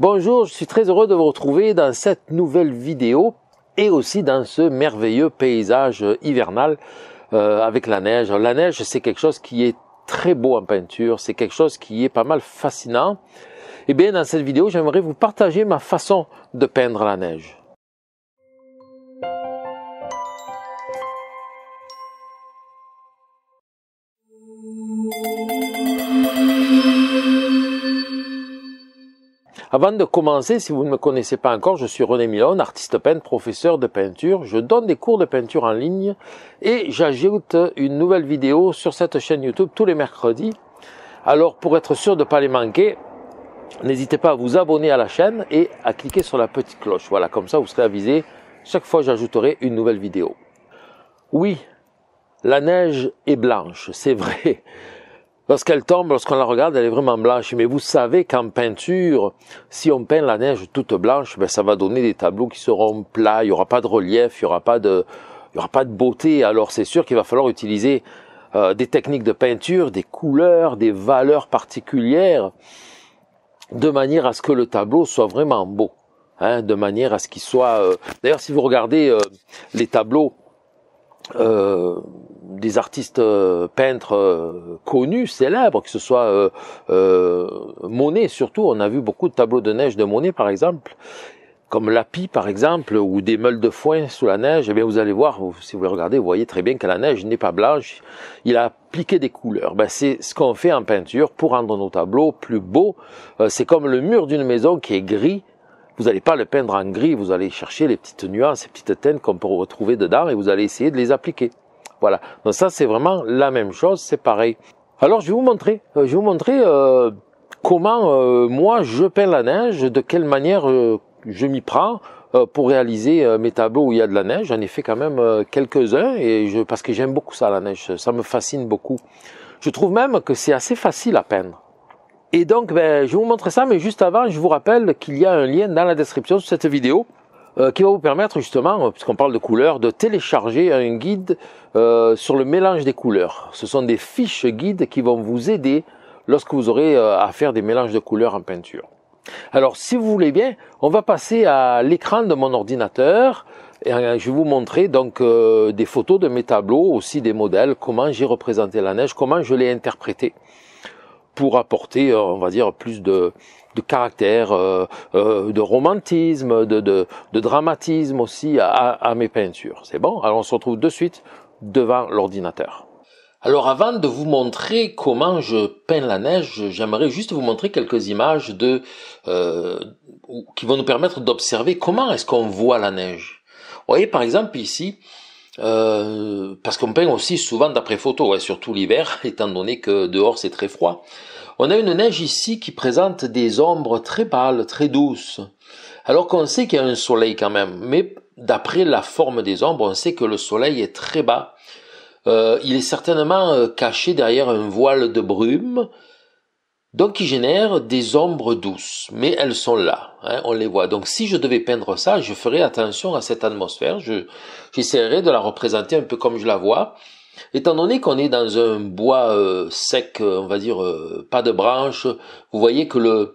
Bonjour, je suis très heureux de vous retrouver dans cette nouvelle vidéo et aussi dans ce merveilleux paysage hivernal euh, avec la neige. La neige, c'est quelque chose qui est très beau en peinture, c'est quelque chose qui est pas mal fascinant. Et eh bien dans cette vidéo, j'aimerais vous partager ma façon de peindre la neige. Avant de commencer, si vous ne me connaissez pas encore, je suis René Milon, artiste peintre, professeur de peinture. Je donne des cours de peinture en ligne et j'ajoute une nouvelle vidéo sur cette chaîne YouTube tous les mercredis. Alors pour être sûr de ne pas les manquer, n'hésitez pas à vous abonner à la chaîne et à cliquer sur la petite cloche. Voilà, comme ça vous serez avisé chaque fois j'ajouterai une nouvelle vidéo. Oui, la neige est blanche, c'est vrai. Lorsqu'elle tombe, lorsqu'on la regarde, elle est vraiment blanche. Mais vous savez qu'en peinture, si on peint la neige toute blanche, ben ça va donner des tableaux qui seront plats. Il n'y aura pas de relief, il n'y aura pas de, il y aura pas de beauté. Alors c'est sûr qu'il va falloir utiliser euh, des techniques de peinture, des couleurs, des valeurs particulières, de manière à ce que le tableau soit vraiment beau. Hein, de manière à ce qu'il soit. Euh, d'ailleurs, si vous regardez euh, les tableaux des artistes euh, peintres euh, connus, célèbres, que ce soit euh, Monet surtout. On a vu beaucoup de tableaux de neige de Monet, par exemple comme l'api par exemple, ou des meules de foin sous la neige, eh bien vous allez voir, si vous le regardez, vous voyez très bien que la neige n'est pas blanche, il a appliqué des couleurs. Ben, c'est ce qu'on fait en peinture pour rendre nos tableaux plus beaux. c'est comme le mur d'une maison qui est gris, vous n'allez pas le peindre en gris, vous allez chercher les petites nuances, les petites teintes qu'on peut retrouver dedans et vous allez essayer de les appliquer. Voilà. Donc ça, c'est vraiment la même chose, c'est pareil. Alors, je vais vous montrer. Euh, je vais vous montrer euh, comment euh, moi je peins la neige, de quelle manière je m'y prends pour réaliser mes tableaux où il y a de la neige. J'en ai fait quand même quelques-uns et je, parce que j'aime beaucoup ça la neige, ça me fascine beaucoup. Je trouve même que c'est assez facile à peindre. Et donc, ben, je vais vous montrer ça, mais juste avant, je vous rappelle qu'il y a un lien dans la description de cette vidéo euh, qui va vous permettre justement, euh, puisqu'on parle de couleurs, de télécharger un guide euh, sur le mélange des couleurs. Ce sont des fiches guides qui vont vous aider lorsque vous aurez à faire des mélanges de couleurs en peinture. Alors si vous voulez bien, on va passer à l'écran de mon ordinateur et je vais vous montrer donc des photos de mes tableaux, aussi des modèles, comment j'ai représenté la neige, comment je l'ai interprétée pour apporter, euh, on va dire, plus de, caractère, euh, euh, de romantisme, de, dramatisme aussi à, mes peintures. C'est bon Alors on se retrouve de suite devant l'ordinateur. Alors avant de vous montrer comment je peins la neige, j'aimerais juste vous montrer quelques images de qui vont nous permettre d'observer comment est-ce qu'on voit la neige. Vous voyez par exemple ici, euh, parce qu'on peint aussi souvent d'après photo, hein, surtout l'hiver, étant donné que dehors c'est très froid. On a une neige ici qui présente des ombres très pâles, très douces, alors qu'on sait qu'il y a un soleil quand même, mais d'après la forme des ombres, on sait que le soleil est très bas. Euh, il est certainement euh, caché derrière un voile de brume donc qui génèrent des ombres douces, mais elles sont là, hein, on les voit. Donc si je devais peindre ça, je ferais attention à cette atmosphère, j'essaierais de la représenter un peu comme je la vois, Étant donné qu'on est dans un bois euh, sec, euh, on va dire euh, pas de branches, vous voyez que le,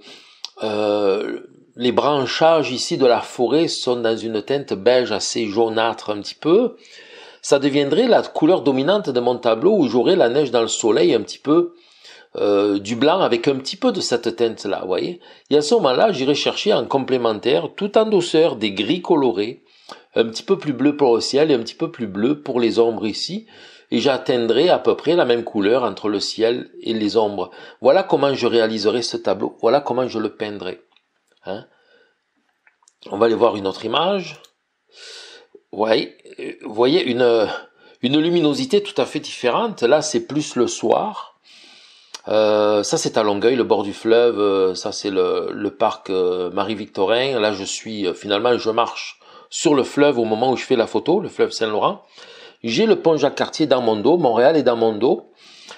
les branchages ici de la forêt sont dans une teinte beige assez jaunâtre un petit peu. Ça deviendrait la couleur dominante de mon tableau où j'aurais la neige dans le soleil un petit peu euh, du blanc avec un petit peu de cette teinte-là, vous voyez Et à ce moment-là, j'irai chercher en complémentaire, tout en douceur, des gris colorés, un petit peu plus bleu pour le ciel et un petit peu plus bleu pour les ombres ici, et j'atteindrai à peu près la même couleur entre le ciel et les ombres. Voilà comment je réaliserai ce tableau, voilà comment je le peindrai. Hein On va aller voir une autre image. vous voyez euh, une, euh, une luminosité tout à fait différente. Là, c'est plus le soir. Euh, ça c'est à Longueuil, le bord du fleuve, euh, ça c'est le, parc euh, Marie-Victorin. Là je suis finalement je marche sur le fleuve au moment où je fais la photo, le fleuve Saint-Laurent. J'ai le pont Jacques-Cartier dans mon dos, Montréal est dans mon dos.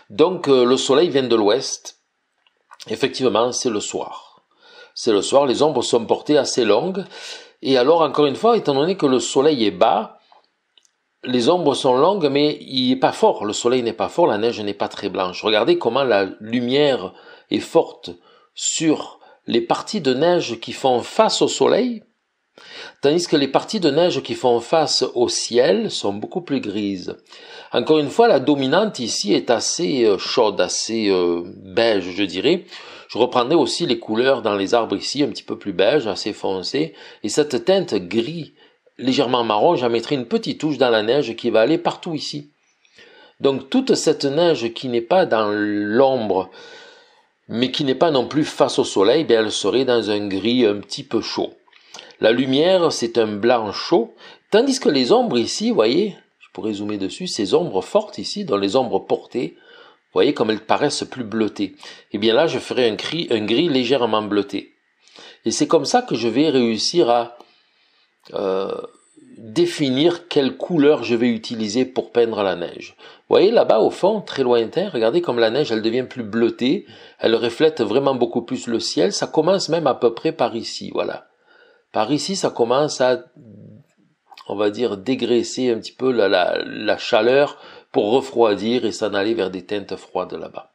Donc le soleil vient de l'ouest. Effectivement, c'est le soir. C'est le soir, les ombres sont portées assez longues. Et alors encore une fois, étant donné que le soleil est bas, les ombres sont longues, mais il n'est pas fort. Le soleil n'est pas fort, la neige n'est pas très blanche. Regardez comment la lumière est forte sur les parties de neige qui font face au soleil, tandis que les parties de neige qui font face au ciel sont beaucoup plus grises. Encore une fois, la dominante ici est assez euh, chaude, assez euh, beige, je dirais. Je reprendrai aussi les couleurs dans les arbres ici, un petit peu plus beige, assez foncé. Et cette teinte gris légèrement marron, j'en mettrai une petite touche dans la neige qui va aller partout ici. Donc toute cette neige qui n'est pas dans l'ombre, mais qui n'est pas non plus face au soleil, bien elle serait dans un gris un petit peu chaud. La lumière, c'est un blanc chaud, tandis que les ombres ici, vous voyez, je pourrais zoomer dessus, ces ombres fortes ici, dont les ombres portées, vous voyez comme elles paraissent plus bleutées. Et eh bien là, je ferai un, cri, un gris légèrement bleuté. Et c'est comme ça que je vais réussir à euh, définir quelle couleur je vais utiliser pour peindre la neige. Vous voyez là-bas au fond, très lointain, regardez comme la neige, elle devient plus bleutée, elle reflète vraiment beaucoup plus le ciel, ça commence même à peu près par ici, voilà. Par ici, ça commence à, on va dire, dégraisser un petit peu la, la, la chaleur pour refroidir et s'en aller vers des teintes froides là-bas.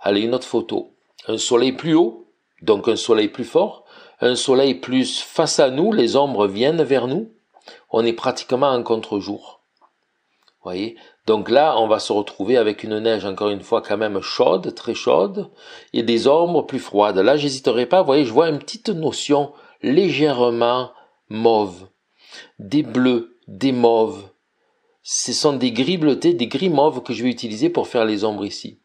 Allez, une autre photo. Un soleil plus haut, donc un soleil plus fort, un soleil plus face à nous, les ombres viennent vers nous, on est pratiquement en contre-jour. Voyez Donc là, on va se retrouver avec une neige, encore une fois, quand même chaude, très chaude, et des ombres plus froides. Là, j'hésiterai pas, voyez, je vois une petite notion légèrement mauve. Des bleus, des mauves. Ce sont des gris bleutés, des gris mauves que je vais utiliser pour faire les ombres ici.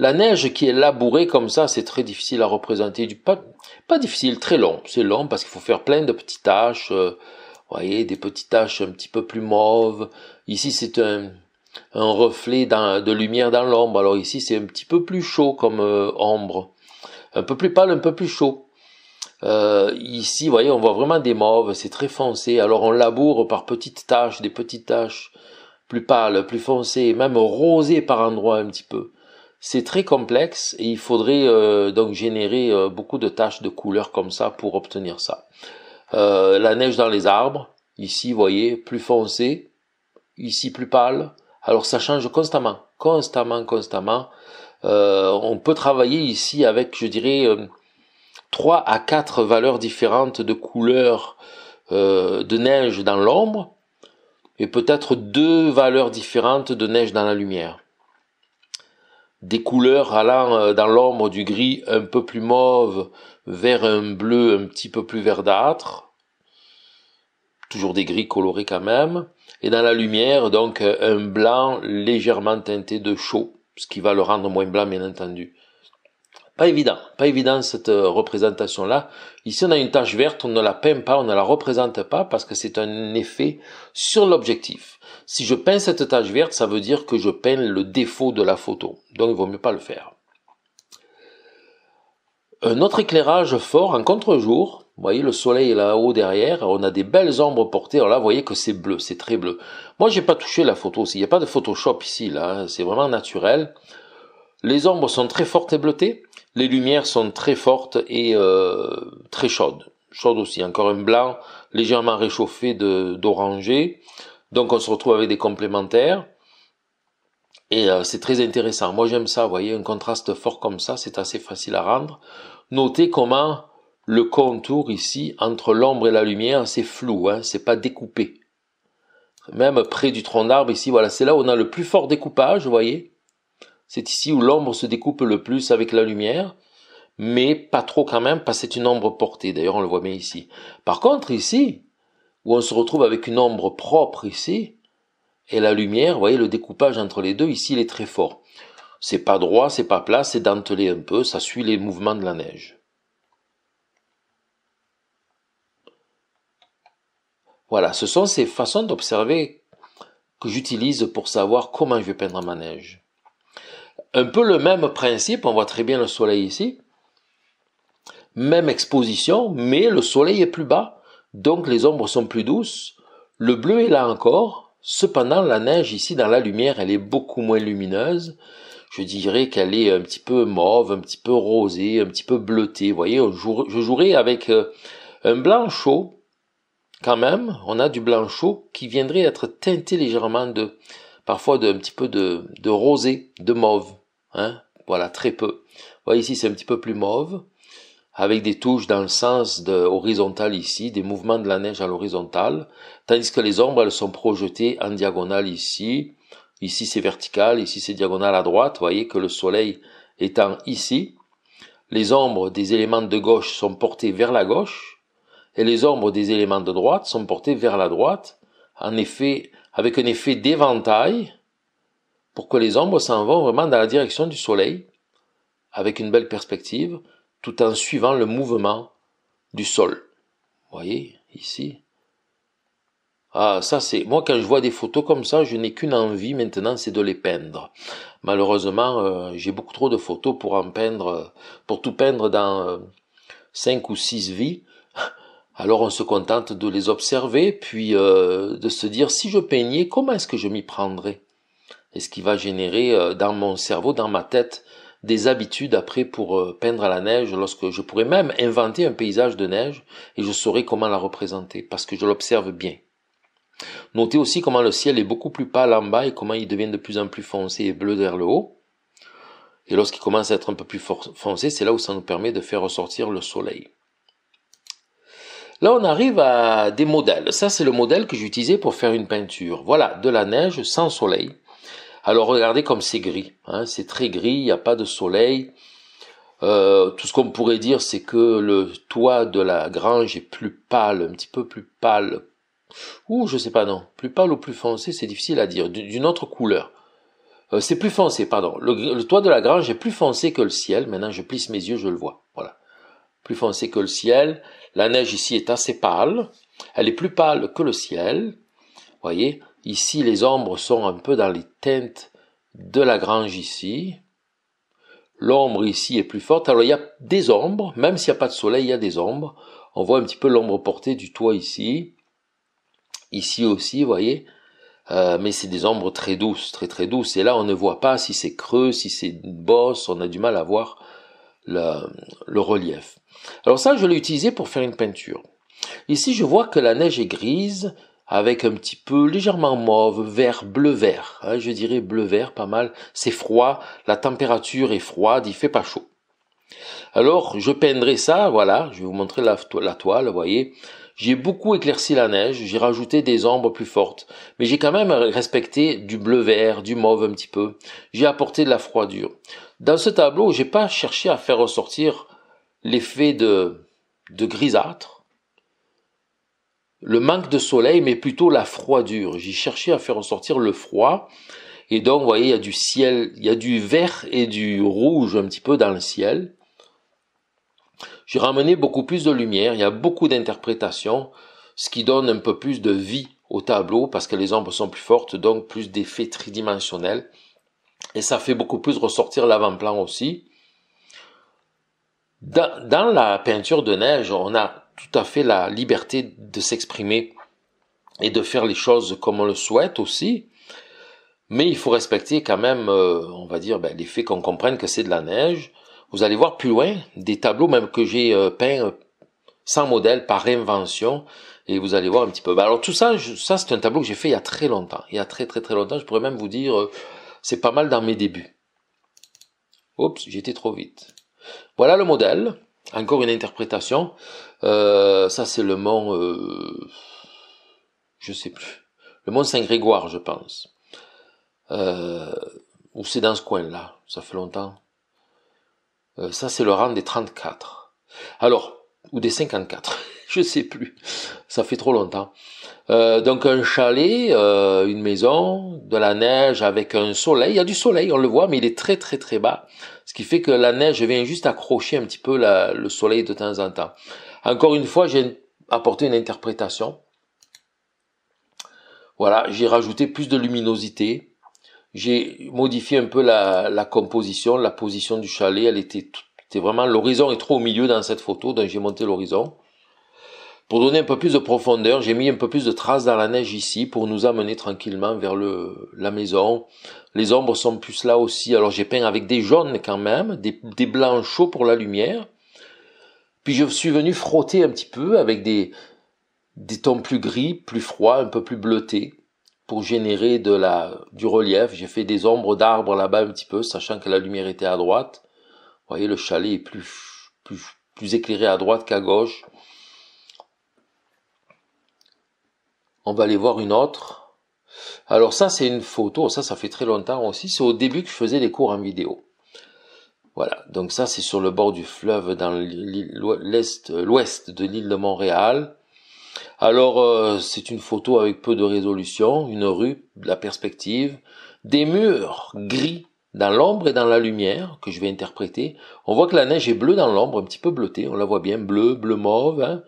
La neige qui est labourée comme ça, c'est très difficile à représenter. Du, pas, pas difficile, très long. C'est long parce qu'il faut faire plein de petites taches. Euh, vous voyez, des petites taches un petit peu plus mauves. Ici, c'est un, reflet de lumière dans l'ombre. Alors ici, c'est un petit peu plus chaud comme euh, ombre. Un peu plus pâle, un peu plus chaud. Euh, ici, vous voyez, on voit vraiment des mauves, c'est très foncé. Alors on laboure par petites taches, des petites taches plus pâles, plus foncées, même rosées par endroits un petit peu. C'est très complexe et il faudrait euh, donc générer euh, beaucoup de taches de couleurs comme ça pour obtenir ça. Euh, la neige dans les arbres, ici, vous voyez, plus foncée. ici plus pâle. Alors ça change constamment, constamment, constamment. on peut travailler ici avec, je dirais, 3 à 4 valeurs différentes de couleurs de neige dans l'ombre et peut-être deux valeurs différentes de neige dans la lumière des couleurs allant euh, dans l'ombre du gris un peu plus mauve vers un bleu un petit peu plus verdâtre. Toujours des gris colorés quand même. Et dans la lumière, donc euh, un blanc légèrement teinté de chaud, ce qui va le rendre moins blanc bien entendu. Pas évident, pas évident cette euh, représentation-là. Ici on a une tache verte, on ne la peint pas, on ne la représente pas parce que c'est un effet sur l'objectif. Si je peins cette tache verte, ça veut dire que je peins le défaut de la photo. Donc il vaut mieux pas le faire. Un autre éclairage fort en contre-jour. Vous voyez le soleil est là-haut derrière. On a des belles ombres portées. là, vous voyez que c'est bleu, c'est très bleu. Moi, j'ai pas touché la photo. Il n'y a pas de Photoshop ici, là. Hein. C'est vraiment naturel. Les ombres sont très fortes et bleutées. Les lumières sont très fortes et euh, très chaudes. Chaudes aussi. Encore un blanc légèrement réchauffé d'oranger. Donc on se retrouve avec des complémentaires. Et euh, c'est très intéressant. Moi j'aime ça, vous voyez, un contraste fort comme ça, c'est assez facile à rendre. Notez comment le contour ici, entre l'ombre et la lumière, c'est flou, hein, c'est pas découpé. Même près du tronc d'arbre, ici, voilà, c'est là où on a le plus fort découpage, vous voyez. C'est ici où l'ombre se découpe le plus avec la lumière mais pas trop quand même, parce que c'est une ombre portée. D'ailleurs, on le voit bien ici. Par contre, ici, où on se retrouve avec une ombre propre ici, et la lumière, vous voyez, le découpage entre les deux, ici, il est très fort. C'est pas droit, c'est pas plat, c'est dentelé un peu, ça suit les mouvements de la neige. Voilà, ce sont ces façons d'observer que j'utilise pour savoir comment je vais peindre ma neige. Un peu le même principe, on voit très bien le soleil ici. Même exposition, mais le soleil est plus bas donc les ombres sont plus douces. Le bleu est là encore, cependant la neige ici dans la lumière, elle est beaucoup moins lumineuse. Je dirais qu'elle est un petit peu mauve, un petit peu rosée, un petit peu bleutée. Vous voyez, je jouerai avec euh, un blanc chaud, quand même, on a du blanc chaud qui viendrait être teinté légèrement de, parfois d'un petit peu de, de rosé, de mauve. Hein voilà, très peu. Vous voyez ici, c'est un petit peu plus mauve avec des touches dans le sens de horizontal ici, des mouvements de la neige à l'horizontale, tandis que les ombres, elles sont projetées en diagonale ici. Ici, c'est vertical, ici, c'est diagonale à droite. Vous voyez que le soleil étant ici, les ombres des éléments de gauche sont portées vers la gauche, et les ombres des éléments de droite sont portées vers la droite, en effet, avec un effet d'éventail, pour que les ombres s'en vont vraiment dans la direction du soleil, avec une belle perspective, tout en suivant le mouvement du sol. Vous voyez, ici. Ah, ça c'est. Moi, quand je vois des photos comme ça, je n'ai qu'une envie maintenant, c'est de les peindre. Malheureusement, euh, j'ai beaucoup trop de photos pour en peindre, pour tout peindre dans euh, cinq ou six vies. Alors on se contente de les observer, puis euh, de se dire si je peignais, comment est-ce que je m'y prendrais est ce qui va générer dans mon cerveau, dans ma tête, des habitudes après pour euh, peindre à la neige lorsque je pourrais même inventer un paysage de neige et je saurais comment la représenter parce que je l'observe bien. Notez aussi comment le ciel est beaucoup plus pâle en bas et comment il devient de plus en plus foncé et bleu vers le haut. Et lorsqu'il commence à être un peu plus foncé, c'est là où ça nous permet de faire ressortir le soleil. Là, on arrive à des modèles. Ça, c'est le modèle que j'utilisais pour faire une peinture. Voilà, de la neige sans soleil. Alors regardez comme c'est gris, hein, c'est très gris, il n'y a pas de soleil. Euh, tout ce qu'on pourrait dire, c'est que le toit de la grange est plus pâle, un petit peu plus pâle. Ou je sais pas, non, plus pâle ou plus foncé, c'est difficile à dire, d'une autre couleur. Euh, c'est plus foncé, pardon. Le, le, toit de la grange est plus foncé que le ciel. Maintenant, je plisse mes yeux, je le vois. Voilà. Plus foncé que le ciel. La neige ici est assez pâle. Elle est plus pâle que le ciel. Voyez. Ici, les ombres sont un peu dans les teintes de la grange ici. L'ombre ici est plus forte. Alors, il y a des ombres, même s'il n'y a pas de soleil, il y a des ombres. On voit un petit peu l'ombre portée du toit ici. Ici aussi, vous voyez. Euh, mais c'est des ombres très douces, très très douces. Et là, on ne voit pas si c'est creux, si c'est bosse, on a du mal à voir le relief. Alors ça, je l'ai utilisé pour faire une peinture. Ici, je vois que la neige est grise, avec un petit peu légèrement mauve, vert, bleu-vert. Hein, je dirais bleu-vert, pas mal. C'est froid, la température est froide, il fait pas chaud. Alors, je peindrai ça, voilà, je vais vous montrer la, la toile, vous voyez. J'ai beaucoup éclairci la neige, j'ai rajouté des ombres plus fortes, mais j'ai quand même respecté du bleu-vert, du mauve un petit peu. J'ai apporté de la froidure. Dans ce tableau, j'ai pas cherché à faire ressortir l'effet de, de grisâtre, le manque de soleil, mais plutôt la froidure. J'ai cherché à faire ressortir le froid. Et donc, vous voyez, il y a du ciel, il y a du vert et du rouge un petit peu dans le ciel. J'ai ramené beaucoup plus de lumière, il y a beaucoup d'interprétations, ce qui donne un peu plus de vie au tableau parce que les ombres sont plus fortes, donc plus d'effets tridimensionnels. Et ça fait beaucoup plus ressortir l'avant-plan aussi. dans, la peinture de neige, on a tout à fait la liberté de s'exprimer et de faire les choses comme on le souhaite aussi. Mais il faut respecter quand même, euh, on va dire, ben, les faits qu'on comprenne que c'est de la neige. Vous allez voir plus loin des tableaux même que j'ai peint euh, peints euh, sans modèle, par invention, et vous allez voir un petit peu. Ben, alors tout ça, ça c'est un tableau que j'ai fait il y a très longtemps, il y a très très très longtemps. Je pourrais même vous dire, c'est pas mal dans mes débuts. Oups, j'étais trop vite. Voilà le modèle. Encore une interprétation. Euh, ça, c'est le mont, euh, je sais plus, le mont Saint-Grégoire, je pense. Euh, ou c'est dans ce coin-là, ça fait longtemps. Euh, ça, c'est le rang des 34. Alors, ou des 54. je sais plus, ça fait trop longtemps. Euh, donc un chalet, euh, une maison, de la neige avec un soleil. Il y a du soleil, on le voit, mais il est très très très bas, ce qui fait que la neige vient juste accrocher un petit peu le soleil de temps en temps. Encore une fois, j'ai apporté une interprétation. Voilà, j'ai rajouté plus de luminosité, j'ai modifié un peu la, composition, la position du chalet. Elle était, était vraiment l'horizon est trop au milieu dans cette photo, donc j'ai monté l'horizon. Pour donner un peu plus de profondeur, j'ai mis un peu plus de traces dans la neige ici pour nous amener tranquillement vers le, la maison. Les ombres sont plus là aussi. Alors j'ai peint avec des jaunes quand même, des, blancs chauds pour la lumière. Puis je suis venu frotter un petit peu avec des, des tons plus gris, plus froids, un peu plus bleutés pour générer de la, du relief. J'ai fait des ombres d'arbres là-bas un petit peu, sachant que la lumière était à droite. Vous voyez, le chalet est plus, plus éclairé à droite qu'à gauche. On va aller voir une autre. Alors ça, c'est une photo. Ça, ça fait très longtemps aussi. C'est au début que je faisais les cours en vidéo. Voilà. Donc ça, c'est sur le bord du fleuve dans l'est, l'ouest de l'île de Montréal. Alors, euh, c'est une photo avec peu de résolution, une rue, de la perspective, des murs gris dans l'ombre et dans la lumière que je vais interpréter. On voit que la neige est bleue dans l'ombre, un petit peu bleutée, on la voit bien, bleu, bleu mauve. Hein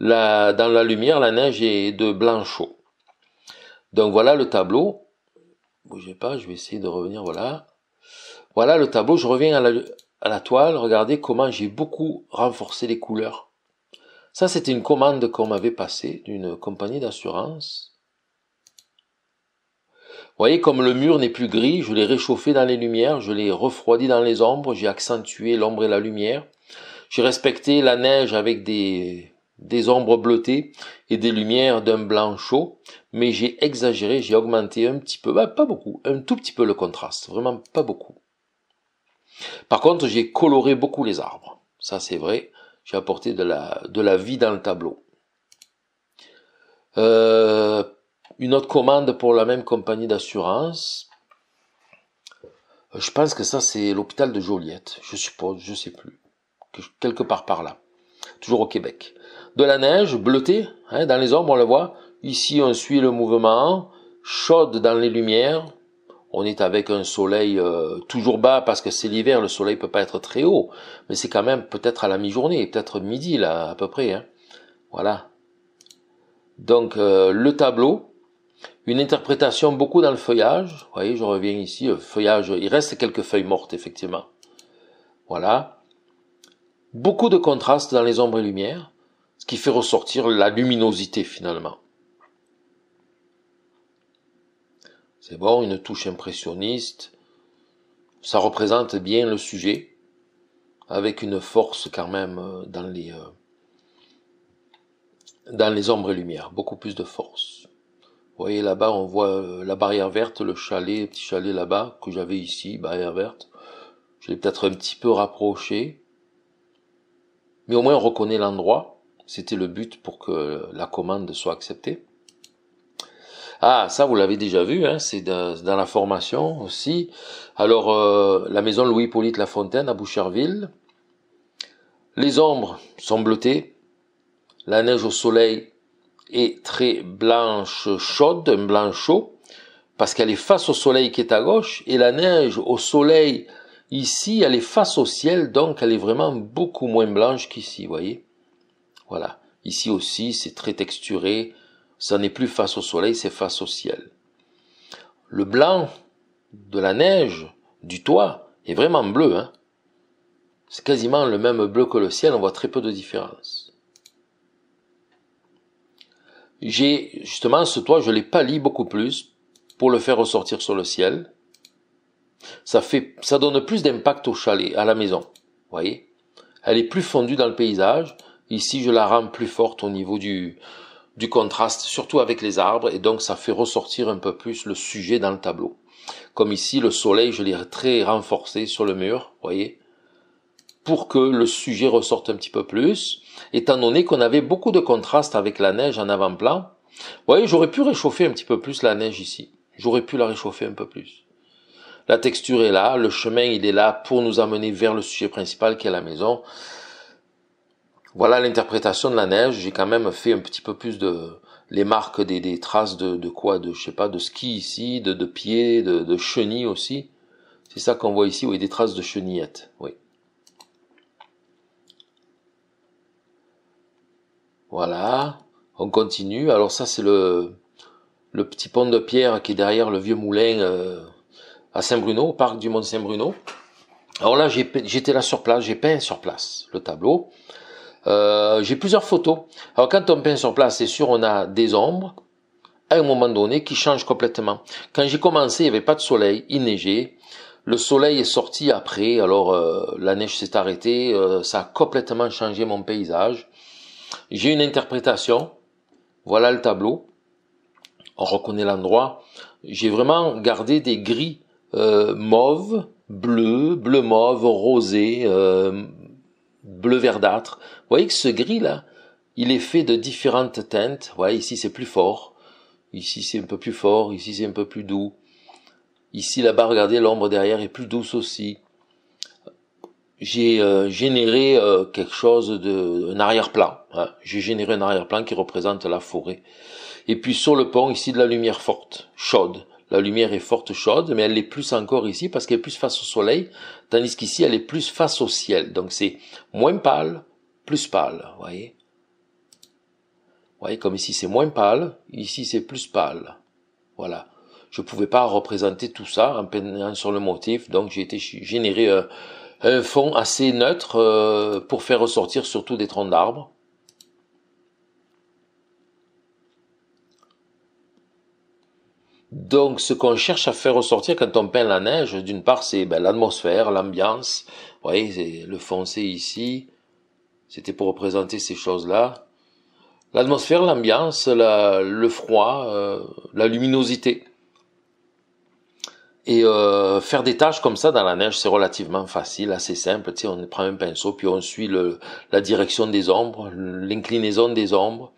dans la lumière, la neige est de blanc chaud. Donc voilà le tableau. Bougez pas, je vais essayer de revenir. Voilà. Voilà le tableau. Je reviens à la, à la toile. Regardez comment j'ai beaucoup renforcé les couleurs. Ça, c'était une commande qu'on m'avait passée d'une compagnie d'assurance. Vous voyez, comme le mur n'est plus gris, je l'ai réchauffé dans les lumières, je l'ai refroidi dans les ombres, j'ai accentué l'ombre et la lumière. J'ai respecté la neige avec des des ombres bleutées et des lumières d'un blanc chaud, mais j'ai exagéré, j'ai augmenté un petit peu, bah, pas beaucoup, un tout petit peu le contraste, vraiment pas beaucoup. Par contre, j'ai coloré beaucoup les arbres, ça c'est vrai, j'ai apporté de la, de la vie dans le tableau. Euh, une autre commande pour la même compagnie d'assurance. Euh, je pense que ça c'est l'hôpital de Joliette, je suppose, je sais plus, quelque part par là, toujours au Québec de la neige bleutée hein, dans les ombres, on le voit. Ici, on suit le mouvement, chaude dans les lumières. On est avec un soleil euh, toujours bas parce que c'est l'hiver, le soleil peut pas être très haut, mais c'est quand même peut-être à la mi-journée, peut-être midi là à peu près. Hein. Voilà. Donc euh, le tableau, une interprétation beaucoup dans le feuillage. Vous voyez, je reviens ici, feuillage. Il reste quelques feuilles mortes effectivement. Voilà. Beaucoup de contrastes dans les ombres et lumières ce qui fait ressortir la luminosité finalement. C'est bon, une touche impressionniste, ça représente bien le sujet, avec une force quand même euh, dans les, euh, dans les ombres et lumières, beaucoup plus de force. Vous voyez là-bas, on voit euh, la barrière verte, le chalet, le petit chalet là-bas que j'avais ici, barrière verte. Je l'ai peut-être un petit peu rapproché, mais au moins on reconnaît l'endroit. C'était le but pour que la commande soit acceptée. Ah, ça vous l'avez déjà vu, hein, c'est dans, la formation aussi. Alors, euh, la maison louis polyte Lafontaine à Boucherville. Les ombres sont bleutées. La neige au soleil est très blanche chaude, un blanc chaud, parce qu'elle est face au soleil qui est à gauche, et la neige au soleil ici, elle est face au ciel, donc elle est vraiment beaucoup moins blanche qu'ici, voyez. Voilà. Ici aussi, c'est très texturé. Ça n'est plus face au soleil, c'est face au ciel. Le blanc de la neige, du toit, est vraiment bleu. Hein c'est quasiment le même bleu que le ciel, on voit très peu de différence. J'ai justement ce toit, je l'ai pâli beaucoup plus pour le faire ressortir sur le ciel. Ça fait, ça donne plus d'impact au chalet, à la maison. vous Voyez, elle est plus fondue dans le paysage. Ici, je la rends plus forte au niveau du, du contraste, surtout avec les arbres, et donc ça fait ressortir un peu plus le sujet dans le tableau. Comme ici, le soleil, je l'ai très renforcé sur le mur, voyez, pour que le sujet ressorte un petit peu plus, étant donné qu'on avait beaucoup de contraste avec la neige en avant-plan. Vous voyez, j'aurais pu réchauffer un petit peu plus la neige ici. J'aurais pu la réchauffer un peu plus. La texture est là, le chemin il est là pour nous amener vers le sujet principal qui est la maison. Voilà l'interprétation de la neige. J'ai quand même fait un petit peu plus de les marques des, traces de, quoi de je sais pas de ski ici, de, pieds, de, chenilles aussi. C'est ça qu'on voit ici, oui, des traces de chenillettes, oui. Voilà, on continue. Alors ça c'est le, le petit pont de pierre qui est derrière le vieux moulin euh, à Saint-Bruno, au parc du Mont-Saint-Bruno. Alors là j'étais là sur place, j'ai peint sur place le tableau. Euh, j'ai plusieurs photos. Alors quand on peint sur place, c'est sûr, on a des ombres à un moment donné qui changent complètement. Quand j'ai commencé, il n'y avait pas de soleil, il neigeait. Le soleil est sorti après, alors euh, la neige s'est arrêtée, euh, ça a complètement changé mon paysage. J'ai une interprétation, voilà le tableau, on reconnaît l'endroit. J'ai vraiment gardé des gris mauves, bleu, bleu mauve, rosé, bleu verdâtre. Vous voyez que ce gris là, il est fait de différentes teintes. Ouais, ici c'est plus fort, ici c'est un peu plus fort, ici c'est un peu plus doux. Ici là-bas, regardez, l'ombre derrière est plus douce aussi. J'ai euh, généré euh, quelque chose de un arrière-plan. Hein. J'ai généré un arrière-plan qui représente la forêt. Et puis sur le pont, ici de la lumière forte, chaude la lumière est forte, chaude, mais elle est plus encore ici parce qu'elle est plus face au soleil, tandis qu'ici, elle est plus face au ciel. Donc c'est moins pâle, plus pâle, vous voyez. Vous voyez, comme ici c'est moins pâle, ici c'est plus pâle. Voilà. Je ne pouvais pas représenter tout ça en peignant sur le motif, donc j'ai été généré euh, un, fond assez neutre euh, pour faire ressortir surtout des troncs d'arbres. Donc, ce qu'on cherche à faire ressortir quand on peint la neige, d'une part, c'est ben, l'atmosphère, l'ambiance. Vous voyez, le foncé ici, c'était pour représenter ces choses-là. L'atmosphère, l'ambiance, le froid, euh, la luminosité. Et euh, faire des tâches comme ça dans la neige, c'est relativement facile, assez simple. Tu sais, on prend un pinceau, puis on suit la direction des ombres, l'inclinaison des ombres.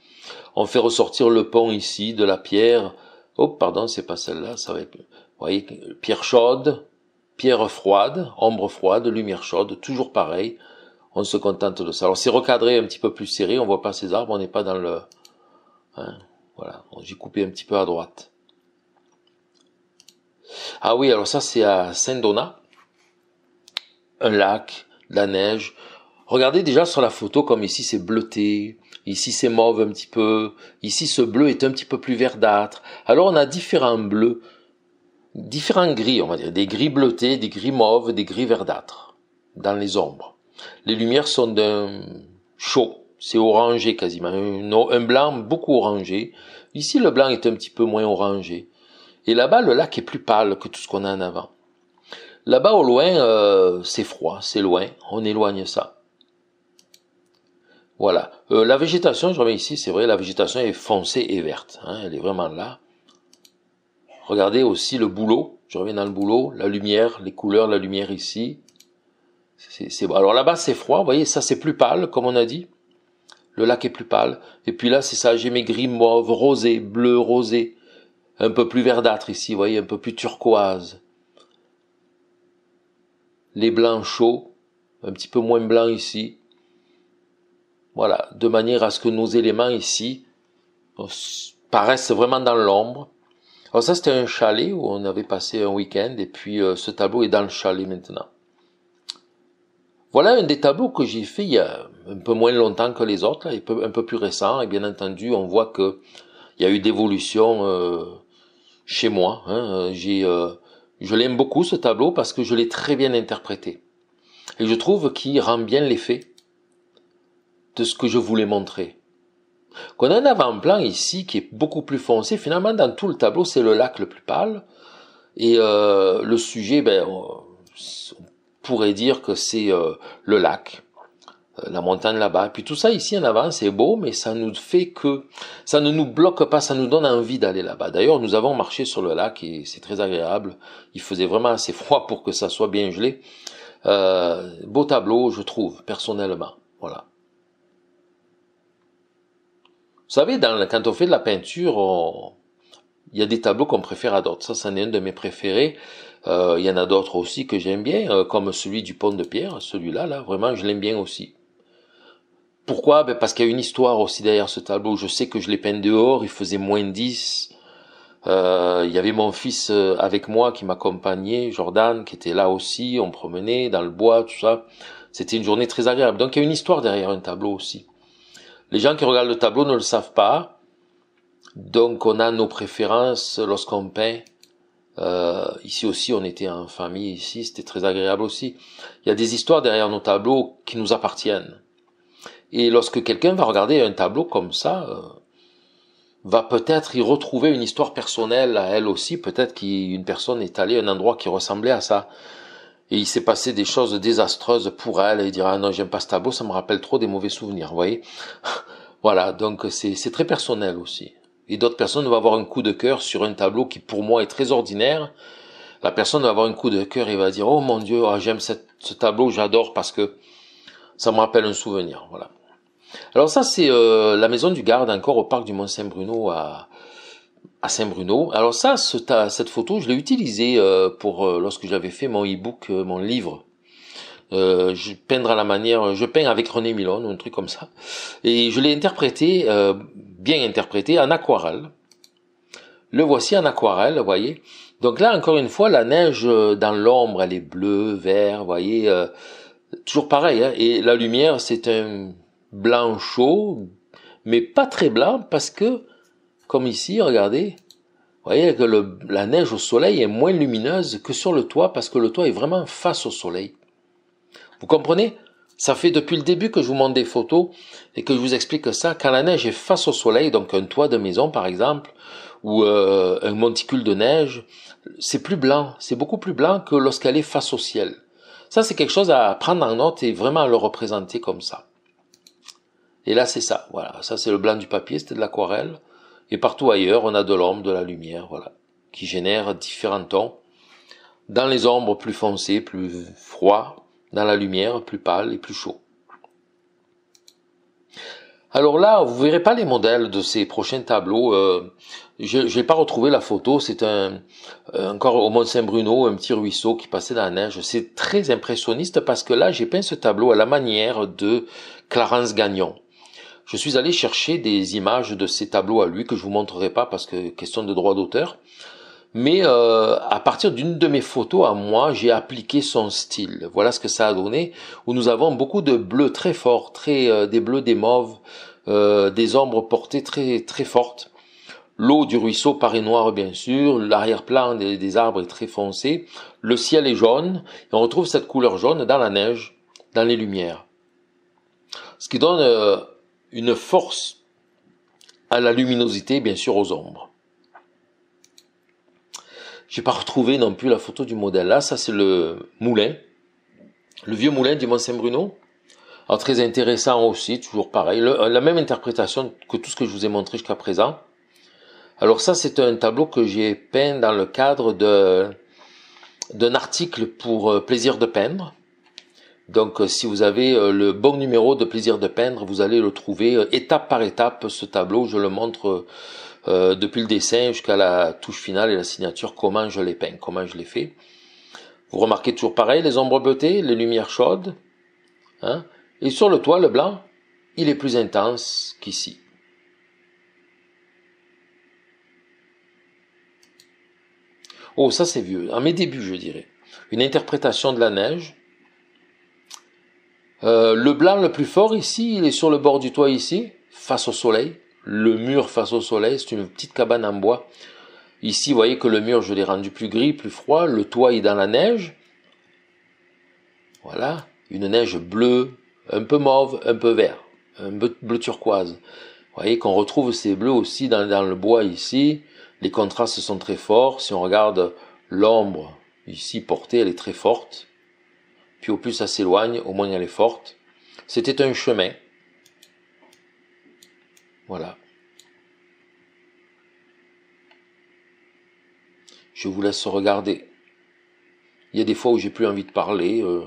On fait ressortir le pont ici, de la pierre, Oh, pardon, c'est pas celle-là, ça va être, vous voyez, pierre chaude, pierre froide, ombre froide, lumière chaude, toujours pareil. On se contente de ça. Alors, c'est recadré un petit peu plus serré, on voit pas ces arbres, on n'est pas dans le, hein, voilà. J'ai coupé un petit peu à droite. Ah oui, alors ça, c'est à Saint-Donat. Un lac, la neige. Regardez déjà sur la photo, comme ici, c'est bleuté. Ici, c'est mauve un petit peu. Ici, ce bleu est un petit peu plus verdâtre. Alors, on a différents bleus, différents gris, on va dire. Des gris bleutés, des gris mauves, des gris verdâtres. Dans les ombres. Les lumières sont d'un chaud. C'est orangé quasiment. Un blanc beaucoup orangé. Ici, le blanc est un petit peu moins orangé. Et là-bas, le lac est plus pâle que tout ce qu'on a en avant. Là-bas, au loin, euh, c'est froid, c'est loin. On éloigne ça. Voilà. Euh, la végétation, je reviens ici, c'est vrai, la végétation est foncée et verte. Hein, elle est vraiment là. Regardez aussi le boulot. Je reviens dans le boulot. La lumière, les couleurs, la lumière ici. C'est Alors là-bas, c'est froid. Vous voyez, ça, c'est plus pâle, comme on a dit. Le lac est plus pâle. Et puis là, c'est ça. J'ai mes gris, mauve, rosé, bleu, rosé. Un peu plus verdâtre ici, vous voyez, un peu plus turquoise. Les blancs chauds. Un petit peu moins blanc ici voilà, de manière à ce que nos éléments ici euh, paraissent vraiment dans l'ombre. Alors ça, c'était un chalet où on avait passé un week-end, et puis euh, ce tableau est dans le chalet maintenant. Voilà un des tableaux que j'ai fait il y a un peu moins longtemps que les autres, un peu, un peu plus récent, et bien entendu, on voit que il y a eu d'évolution euh, chez moi. Hein. J'ai, je l'aime beaucoup ce tableau parce que je l'ai très bien interprété. Et je trouve qu'il rend bien l'effet de ce que je voulais montrer. Qu'on a un avant-plan ici qui est beaucoup plus foncé. Finalement, dans tout le tableau, c'est le lac le plus pâle. Et euh, le sujet, ben, euh, on pourrait dire que c'est euh, le lac, la montagne là-bas. Et puis tout ça ici en avant, c'est beau, mais ça nous fait que ça ne nous bloque pas, ça nous donne envie d'aller là-bas. D'ailleurs, nous avons marché sur le lac et c'est très agréable. Il faisait vraiment assez froid pour que ça soit bien gelé. beau tableau, je trouve, personnellement. Voilà. Vous savez, dans, quand on fait de la peinture, il y a des tableaux qu'on préfère à d'autres. Ça, c'en est un de mes préférés. Euh, il y en a d'autres aussi que j'aime bien, euh, comme celui du pont de pierre. Celui-là, là, vraiment, je l'aime bien aussi. Pourquoi ben Parce qu'il y a une histoire aussi derrière ce tableau. Je sais que je l'ai peint dehors, il faisait moins 10. Euh, il y avait mon fils euh, avec moi qui m'accompagnait, Jordan, qui était là aussi. On promenait dans le bois, tout ça. C'était une journée très agréable. Donc il y a une histoire derrière un tableau aussi. Les gens qui regardent le tableau ne le savent pas. Donc on a nos préférences lorsqu'on peint. Euh, ici aussi, on était en famille ici, c'était très agréable aussi. Il y a des histoires derrière nos tableaux qui nous appartiennent. Et lorsque quelqu'un va regarder un tableau comme ça, euh, va peut-être y retrouver une histoire personnelle à elle aussi. Peut-être qu'une personne est allée à un endroit qui ressemblait à ça et il s'est passé des choses désastreuses pour elle, et dira ah non j'aime pas ce tableau, ça me rappelle trop des mauvais souvenirs, vous voyez. voilà, donc c'est très personnel aussi. Et d'autres personnes vont avoir un coup de cœur sur un tableau qui pour moi est très ordinaire. La personne va avoir un coup de cœur et va dire oh mon dieu, ah, j'aime ce tableau, j'adore parce que ça me rappelle un souvenir, voilà. Alors ça c'est euh, la maison du garde encore au parc du Mont Saint Bruno à à Saint-Bruno. Alors ça, cette photo, je l'ai utilisée euh, pour euh, lorsque j'avais fait mon e-book, euh, mon livre. je peindre à la manière, je peins avec René Milon ou un truc comme ça, et je l'ai interprété, bien interprété, en aquarelle. Le voici en aquarelle, vous voyez. Donc là, encore une fois, la neige dans l'ombre, elle est bleue, vert, vous voyez. toujours pareil, hein. et la lumière, c'est un blanc chaud, mais pas très blanc parce que comme ici, regardez. Vous voyez que la neige au soleil est moins lumineuse que sur le toit parce que le toit est vraiment face au soleil. Vous comprenez Ça fait depuis le début que je vous montre des photos et que je vous explique ça. Quand la neige est face au soleil, donc un toit de maison par exemple, ou euh, un monticule de neige, c'est plus blanc, c'est beaucoup plus blanc que lorsqu'elle est face au ciel. Ça, c'est quelque chose à prendre en note et vraiment à le représenter comme ça. Et là, c'est ça. Voilà, ça c'est le blanc du papier, c'était de l'aquarelle. Et partout ailleurs, on a de l'ombre, de la lumière, voilà, qui génère différents tons. Dans les ombres, plus foncées, plus froids. Dans la lumière, plus pâle et plus chaud. Alors là, vous verrez pas les modèles de ces prochains tableaux. Euh, je n'ai pas retrouvé la photo. C'est un euh, encore au Mont Saint-Bruno, un petit ruisseau qui passait dans la neige. C'est très impressionniste parce que là, j'ai peint ce tableau à la manière de Clarence Gagnon je suis allé chercher des images de ces tableaux à lui que je vous montrerai pas parce que question de droit d'auteur. Mais euh, à partir d'une de mes photos à moi, j'ai appliqué son style. Voilà ce que ça a donné. Où nous avons beaucoup de bleus très forts, très euh, des bleus, des mauves, euh, des ombres portées très très fortes. L'eau du ruisseau paraît noire bien sûr, l'arrière-plan des, des, arbres est très foncé, le ciel est jaune, et on retrouve cette couleur jaune dans la neige, dans les lumières. Ce qui donne euh, une force à la luminosité, bien sûr aux ombres. J'ai pas retrouvé non plus la photo du modèle. Là, ça c'est le moulin, le vieux moulin du Mont Saint-Bruno. Alors ah, très intéressant aussi, toujours pareil, euh, la même interprétation que tout ce que je vous ai montré jusqu'à présent. Alors ça, c'est un tableau que j'ai peint dans le cadre d'un article pour euh, plaisir de peindre. Donc euh, si vous avez euh, le bon numéro de plaisir de peindre, vous allez le trouver euh, étape par étape. Ce tableau, je le montre depuis le dessin jusqu'à la touche finale et la signature, comment je l'ai peint, comment je l'ai fait. Vous remarquez toujours pareil, les ombres bleutées, les lumières chaudes. Hein et sur le toit, le blanc, il est plus intense qu'ici. Oh, ça c'est vieux, à mes débuts je dirais. Une interprétation de la neige, euh, le blanc le plus fort ici, il est sur le bord du toit ici, face au soleil. Le mur face au soleil, c'est une petite cabane en bois. Ici, vous voyez que le mur, je l'ai rendu plus gris, plus froid. Le toit est dans la neige. Voilà, une neige bleue, un peu mauve, un peu vert, un bleu, turquoise. Vous voyez qu'on retrouve ces bleus aussi dans le bois ici. Les contrastes sont très forts. Si on regarde l'ombre ici portée, elle est très forte puis au plus ça s'éloigne, au moins elle est forte. C'était un chemin. Voilà. Je vous laisse regarder. Il y a des fois où j'ai plus envie de parler. Euh,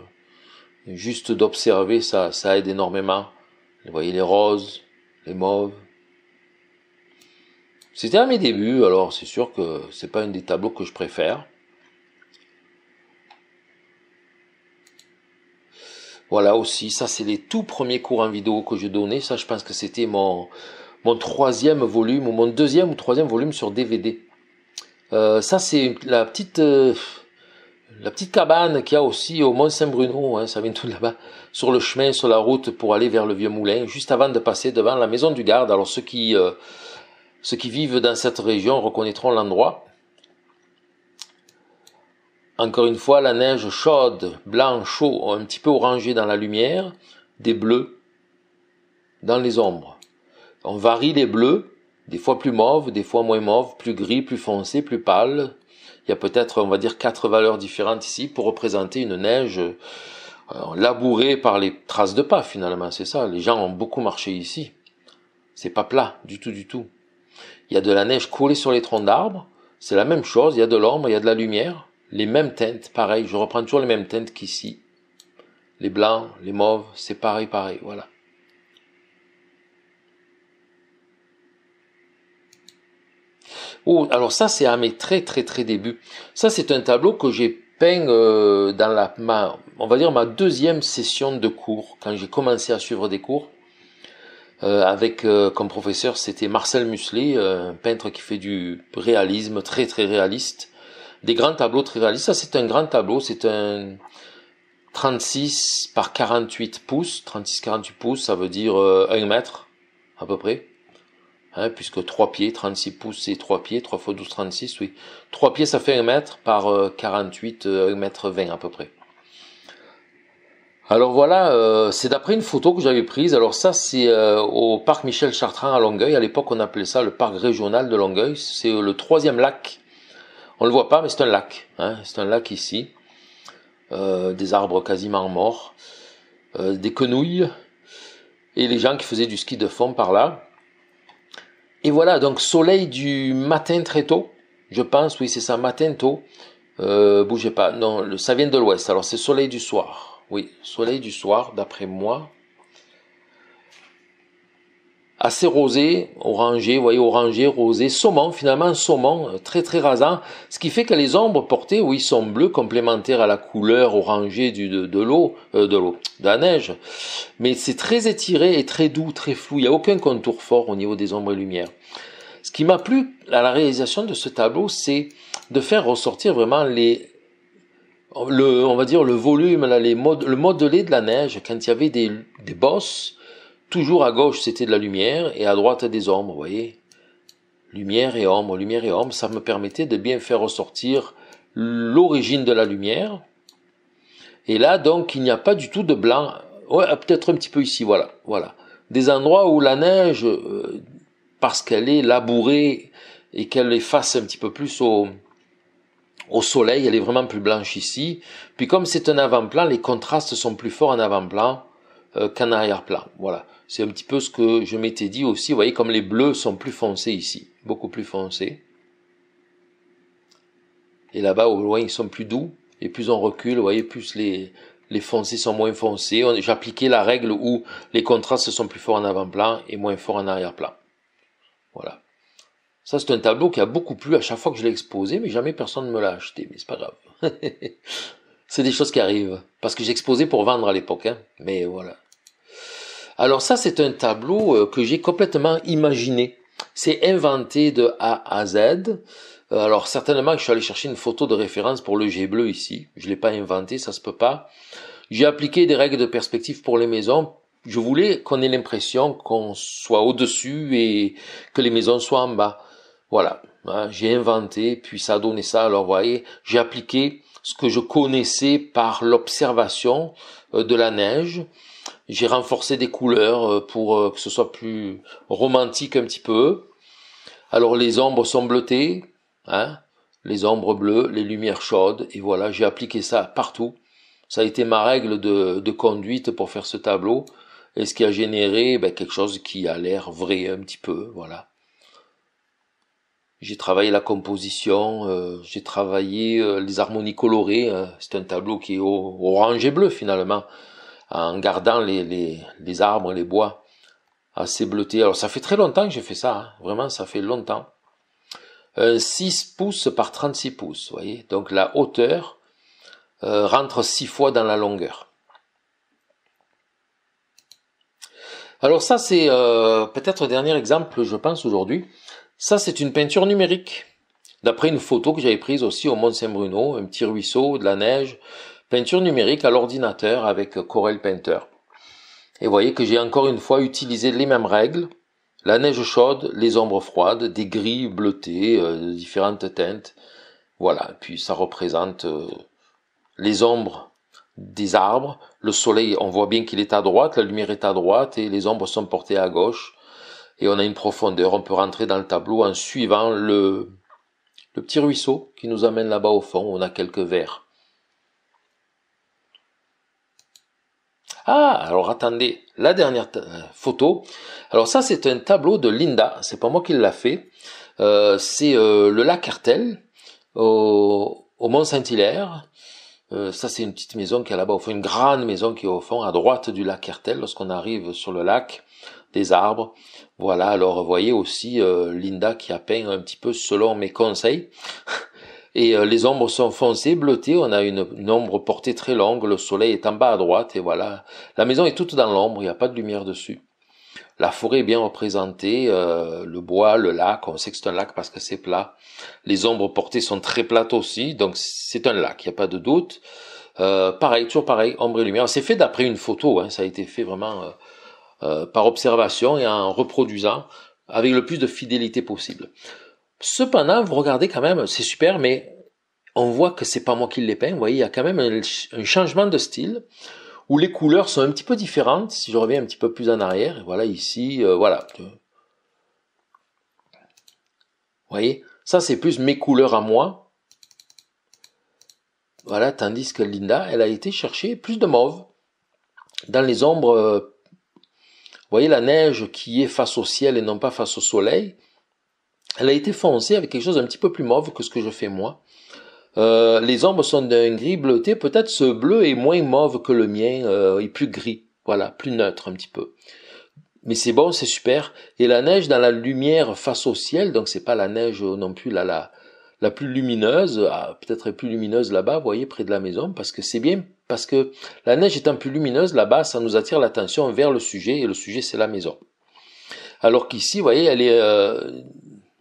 juste d'observer, ça, ça aide énormément. Vous voyez les roses, les mauves. C'était à mes débuts, alors c'est sûr que c'est pas un des tableaux que je préfère. Voilà aussi, ça c'est les tout premiers cours en vidéo que je donnais. Ça, je pense que c'était mon, mon troisième volume ou mon deuxième ou troisième volume sur DVD. Euh, ça c'est la petite euh, la petite cabane qu'il y a aussi au Mont Saint-Bruno. Hein, ça vient tout là-bas, sur le chemin, sur la route pour aller vers le vieux moulin, juste avant de passer devant la maison du garde. Alors ceux qui euh, ceux qui vivent dans cette région reconnaîtront l'endroit. Encore une fois, la neige chaude, blanche, chaud, un petit peu orangé dans la lumière, des bleus dans les ombres. On varie les bleus, des fois plus mauves, des fois moins mauves, plus gris, plus foncé, plus pâle. Il y a peut-être, on va dire, quatre valeurs différentes ici pour représenter une neige euh, labourée par les traces de pas finalement, c'est ça. Les gens ont beaucoup marché ici. C'est pas plat du tout, du tout. Il y a de la neige collée sur les troncs d'arbres. C'est la même chose. Il y a de l'ombre, il y a de la lumière les mêmes teintes, pareil, je reprends toujours les mêmes teintes qu'ici. Les blancs, les mauves, c'est pareil, pareil, voilà. Oh, alors ça c'est à mes très très très débuts. Ça c'est un tableau que j'ai peint euh, dans la ma, on va dire ma deuxième session de cours quand j'ai commencé à suivre des cours euh, avec euh, comme professeur c'était Marcel Muslet, un peintre qui fait du réalisme très très réaliste des grands tableaux très réalistes. Ça, c'est un grand tableau, c'est un 36 par 48 pouces. 36-48 pouces, ça veut dire 1 euh, mètre, à peu près. Hein, puisque 3 pieds, 36 pouces, c'est 3 pieds, 3 fois 12, 36, oui. 3 pieds, ça fait 1 mètre par 48, euh, 1 euh, mètre 20 à peu près. Alors voilà, c'est d'après une photo que j'avais prise. Alors ça, c'est au parc Michel Chartrand à Longueuil. À l'époque, on appelait ça le parc régional de Longueuil. C'est le troisième lac on le voit pas, mais c'est un lac. Hein. C'est un lac ici. Euh, des arbres quasiment morts, euh, des quenouilles, et les gens qui faisaient du ski de fond par là. Et voilà, donc soleil du matin très tôt, je pense, oui c'est ça, matin tôt, euh, bougez pas, non, ça vient de l'ouest, alors c'est soleil du soir, oui, soleil du soir, d'après moi, assez rosé, orangé, vous voyez, orangé, rosé, saumon, finalement saumon, euh, très très rasant, ce qui fait que les ombres portées, oui, sont bleues, complémentaires à la couleur orangée du, de, l'eau, euh, de l'eau, de la neige, mais c'est très étiré et très doux, très flou, il n'y a aucun contour fort au niveau des ombres et lumières. Ce qui m'a plu à la réalisation de ce tableau, c'est de faire ressortir vraiment les, le, on va dire le volume, les le modelé de la neige, quand il y avait des, des bosses, toujours à gauche, c'était de la lumière, et à droite, des ombres, vous voyez Lumière et ombre, lumière et ombre, ça me permettait de bien faire ressortir l'origine de la lumière. Et là, donc, il n'y a pas du tout de blanc. Ouais, ah, peut-être un petit peu ici, voilà, voilà. Des endroits où la neige, euh, parce qu'elle est labourée et qu'elle efface un petit peu plus au, soleil, elle est vraiment plus blanche ici. Puis comme c'est un avant-plan, les contrastes sont plus forts en avant-plan euh, qu'en arrière-plan. Voilà. C'est un petit peu ce que je m'étais dit aussi. Vous voyez, comme les bleus sont plus foncés ici, beaucoup plus foncés. Et là-bas, au loin, ils sont plus doux. Et plus on recule, vous voyez, plus les, les foncés sont moins foncés. J'appliquais la règle où les contrastes sont plus forts en avant-plan et moins forts en arrière-plan. Voilà. Ça, c'est un tableau qui a beaucoup plu à chaque fois que je l'ai exposé, mais jamais personne ne me l'a acheté. Mais c'est pas grave. c'est des choses qui arrivent. Parce que j'exposais pour vendre à l'époque. Hein. Mais voilà, alors ça, c'est un tableau euh, que j'ai complètement imaginé. C'est inventé de A à Z. Euh, alors certainement, je suis allé chercher une photo de référence pour le jet bleu ici. Je l'ai pas inventé, ça se peut pas. J'ai appliqué des règles de perspective pour les maisons. Je voulais qu'on ait l'impression qu'on soit au-dessus et que les maisons soient en bas. Voilà, hein, j'ai inventé, puis ça a donné ça. Alors vous voyez, j'ai appliqué ce que je connaissais par l'observation euh, de la neige j'ai renforcé des couleurs euh, pour euh, que ce soit plus romantique un petit peu. Alors les ombres sont bleutées, hein, les ombres bleues, les lumières chaudes, et voilà, j'ai appliqué ça partout. Ça a été ma règle de, conduite pour faire ce tableau, et ce qui a généré ben, quelque chose qui a l'air vrai un petit peu, voilà. J'ai travaillé la composition, euh, j'ai travaillé les harmonies colorées. Hein. C'est un tableau qui est orange et bleu finalement en gardant les, les, les arbres, les bois assez bleutés. Alors ça fait très longtemps que j'ai fait ça, hein. vraiment ça fait longtemps. Euh, six 6 pouces par 36 pouces, vous voyez. Donc la hauteur euh, rentre 6 fois dans la longueur. Alors ça c'est euh, peut-être le dernier exemple, je pense, aujourd'hui. Ça c'est une peinture numérique d'après une photo que j'avais prise aussi au Mont Saint-Bruno, un petit ruisseau, de la neige, peinture numérique à l'ordinateur avec Corel Painter. Et vous voyez que j'ai encore une fois utilisé les mêmes règles, la neige chaude, les ombres froides, des gris bleutés, euh, différentes teintes. Voilà, puis ça représente euh, les ombres des arbres, le soleil, on voit bien qu'il est à droite, la lumière est à droite et les ombres sont portées à gauche. Et on a une profondeur, on peut rentrer dans le tableau en suivant le, le petit ruisseau qui nous amène là-bas au fond, on a quelques verres. Ah, alors attendez, la dernière euh, photo. Alors ça, c'est un tableau de Linda. C'est pas moi qui l'a fait. Euh, c'est euh, le lac cartel au, au Mont Saint-Hilaire. ça, c'est une petite maison qui est là-bas au fond, une grande maison qui est au fond, à droite du lac cartel lorsqu'on arrive sur le lac, des arbres. Voilà, alors vous voyez aussi Linda qui a peint un petit peu selon mes conseils. Et euh, les ombres sont foncées, bleutées, on a une, ombre portée très longue, le soleil est en bas à droite, et voilà. La maison est toute dans l'ombre, il n'y a pas de lumière dessus. La forêt est bien représentée, euh, le bois, le lac, on sait que c'est un lac parce que c'est plat. Les ombres portées sont très plates aussi, donc c'est un lac, il n'y a pas de doute. Euh, pareil, toujours pareil, ombre et lumière. C'est fait d'après une photo, hein. ça a été fait vraiment par observation et en reproduisant avec le plus de fidélité possible. Cependant, vous regardez quand même, c'est super, mais on voit que c'est pas moi qui l'ai peint. Vous voyez, il y a quand même un, changement de style où les couleurs sont un petit peu différentes. Si je reviens un petit peu plus en arrière, voilà ici, euh, voilà. Vous voyez, ça c'est plus mes couleurs à moi. Voilà, tandis que Linda, elle a été chercher plus de mauve dans les ombres. Euh, vous voyez la neige qui est face au ciel et non pas face au soleil elle a été foncée avec quelque chose d'un petit peu plus mauve que ce que je fais moi. Euh, les ombres sont d'un gris bleuté, peut-être ce bleu est moins mauve que le mien, euh, est plus gris, voilà, plus neutre un petit peu. Mais c'est bon, c'est super. Et la neige dans la lumière face au ciel, donc c'est pas la neige non plus la, la, la plus lumineuse, ah, peut-être plus lumineuse là-bas, vous voyez, près de la maison, parce que c'est bien, parce que la neige étant plus lumineuse là-bas, ça nous attire l'attention vers le sujet, et le sujet c'est la maison. Alors qu'ici, vous voyez, elle est... Euh,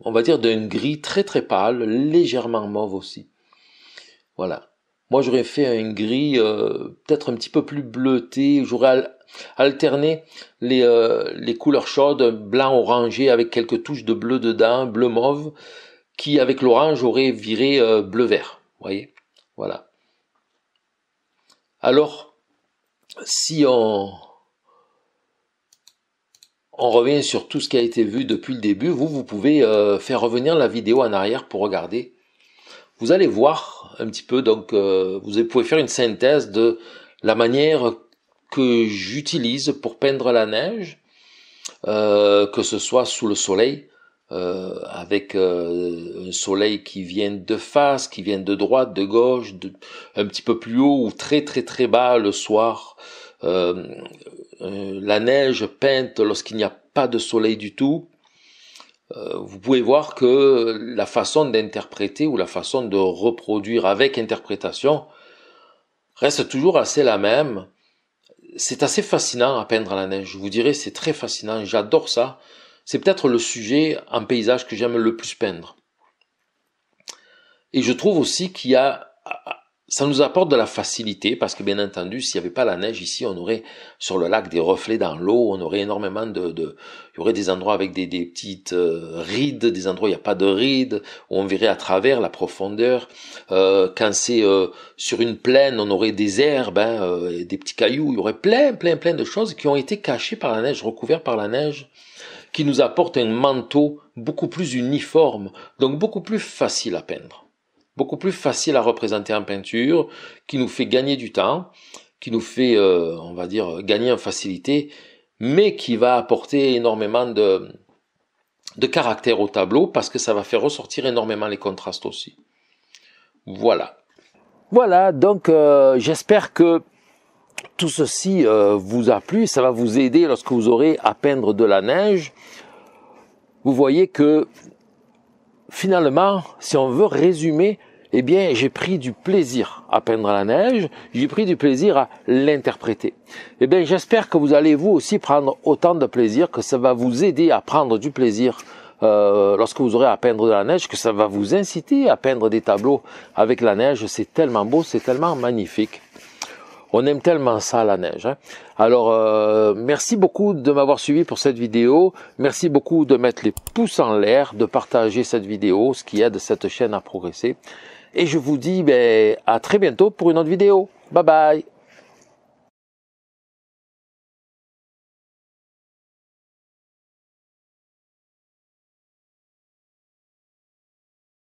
on va dire d'un gris très très pâle, légèrement mauve aussi. Voilà. Moi j'aurais fait un gris euh, peut-être un petit peu plus bleuté, j'aurais alterné les, euh, les couleurs chaudes, blanc orangé avec quelques touches de bleu dedans, bleu mauve, qui avec l'orange aurait viré euh, bleu vert. voyez Voilà. Alors, si on, on revient sur tout ce qui a été vu depuis le début. Vous, vous pouvez euh, faire revenir la vidéo en arrière pour regarder. Vous allez voir un petit peu, donc euh, vous pouvez faire une synthèse de la manière que j'utilise pour peindre la neige, euh, que ce soit sous le soleil, avec un soleil qui vient de face, qui vient de droite, de gauche, de, un petit peu plus haut ou très très très bas le soir. Euh, la neige peinte lorsqu'il n'y a pas de soleil du tout, euh, vous pouvez voir que la façon d'interpréter ou la façon de reproduire avec interprétation reste toujours assez la même. C'est assez fascinant à peindre la neige, je vous dirais, c'est très fascinant, j'adore ça. C'est peut-être le sujet en paysage que j'aime le plus peindre. Et je trouve aussi qu'il y a ça nous apporte de la facilité parce que bien entendu, s'il n'y avait pas la neige ici, on aurait sur le lac des reflets dans l'eau, on aurait énormément de, de, il y aurait des endroits avec des, petites euh, rides, des endroits où il n'y a pas de rides, où on verrait à travers la profondeur. Euh, quand c'est euh, sur une plaine, on aurait des herbes, hein, euh, des petits cailloux, il y aurait plein, plein, plein de choses qui ont été cachées par la neige, recouvertes par la neige, qui nous apportent un manteau beaucoup plus uniforme, donc beaucoup plus facile à peindre beaucoup plus facile à représenter en peinture, qui nous fait gagner du temps, qui nous fait, euh, on va dire, gagner en facilité, mais qui va apporter énormément de, de caractère au tableau parce que ça va faire ressortir énormément les contrastes aussi. Voilà. Voilà, donc euh, j'espère que tout ceci euh, vous a plu, ça va vous aider lorsque vous aurez à peindre de la neige. Vous voyez que finalement, si on veut résumer, eh bien, j'ai pris du plaisir à peindre la neige, j'ai pris du plaisir à l'interpréter. Eh bien, j'espère que vous allez vous aussi prendre autant de plaisir, que ça va vous aider à prendre du plaisir euh, lorsque vous aurez à peindre de la neige, que ça va vous inciter à peindre des tableaux avec la neige. C'est tellement beau, c'est tellement magnifique. On aime tellement ça la neige. Hein. Alors euh, merci beaucoup de m'avoir suivi pour cette vidéo. Merci beaucoup de mettre les pouces en l'air, de partager cette vidéo, ce qui aide cette chaîne à progresser. Et je vous dis ben, à très bientôt pour une autre vidéo. Bye bye